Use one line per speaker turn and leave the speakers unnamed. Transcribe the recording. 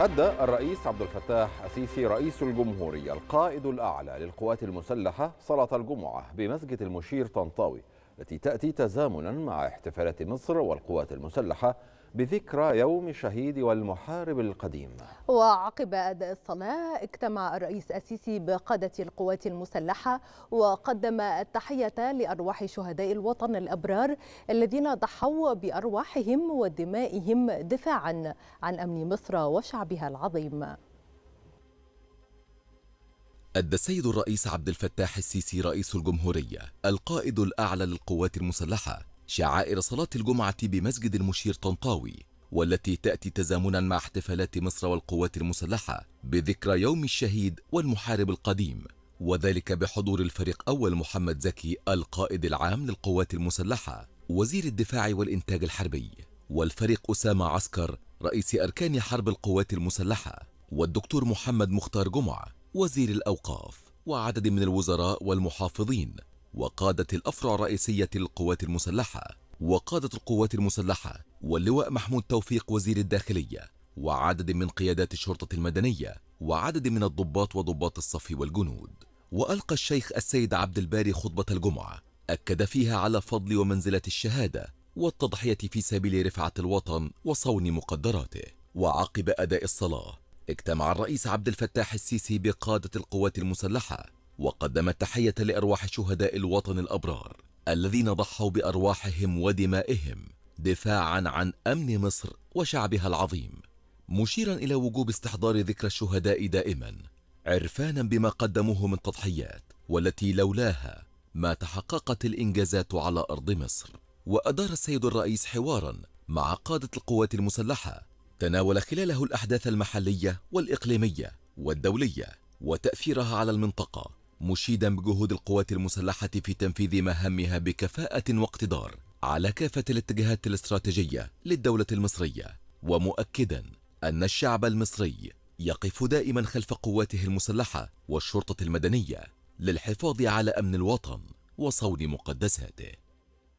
أدى الرئيس عبد الفتاح السيسي رئيس الجمهورية القائد الأعلى للقوات المسلحة صلاة الجمعة بمسجد المشير طنطاوي التي تأتي تزامنا مع احتفالات مصر والقوات المسلحة بذكرى يوم الشهيد والمحارب القديم
وعقب أداء الصلاة اجتمع الرئيس السيسي بقادة القوات المسلحة وقدم التحية لأرواح شهداء الوطن الأبرار الذين ضحوا بأرواحهم ودمائهم دفاعا عن أمن مصر وشعبها العظيم
أدى السيد الرئيس عبد الفتاح السيسي رئيس الجمهورية القائد الأعلى للقوات المسلحة شعائر صلاة الجمعة بمسجد المشير طنطاوي والتي تأتي تزامنا مع احتفالات مصر والقوات المسلحة بذكرى يوم الشهيد والمحارب القديم وذلك بحضور الفريق أول محمد زكي القائد العام للقوات المسلحة وزير الدفاع والإنتاج الحربي والفريق أسامة عسكر رئيس أركان حرب القوات المسلحة والدكتور محمد مختار جمعة وزير الأوقاف وعدد من الوزراء والمحافظين وقادة الأفرع الرئيسية للقوات المسلحة وقادة القوات المسلحة واللواء محمود توفيق وزير الداخلية وعدد من قيادات الشرطة المدنية وعدد من الضباط وضباط الصف والجنود وألقى الشيخ السيد عبد الباري خطبة الجمعة أكد فيها على فضل ومنزلة الشهادة والتضحية في سبيل رفعة الوطن وصون مقدراته وعقب أداء الصلاة اجتمع الرئيس عبد الفتاح السيسي بقادة القوات المسلحة وقدم التحية لأرواح شهداء الوطن الأبرار الذين ضحوا بأرواحهم ودمائهم دفاعا عن أمن مصر وشعبها العظيم مشيرا إلى وجوب استحضار ذكرى الشهداء دائما عرفانا بما قدموه من تضحيات والتي لولاها ما تحققت الإنجازات على أرض مصر وأدار السيد الرئيس حوارا مع قادة القوات المسلحة تناول خلاله الأحداث المحلية والإقليمية والدولية وتأثيرها على المنطقة مشيدا بجهود القوات المسلحة في تنفيذ مهامها بكفاءة واقتدار على كافة الاتجاهات الاستراتيجية للدولة المصرية ومؤكدا أن الشعب المصري يقف دائما خلف قواته المسلحة والشرطة المدنية للحفاظ على أمن الوطن وصون مقدساته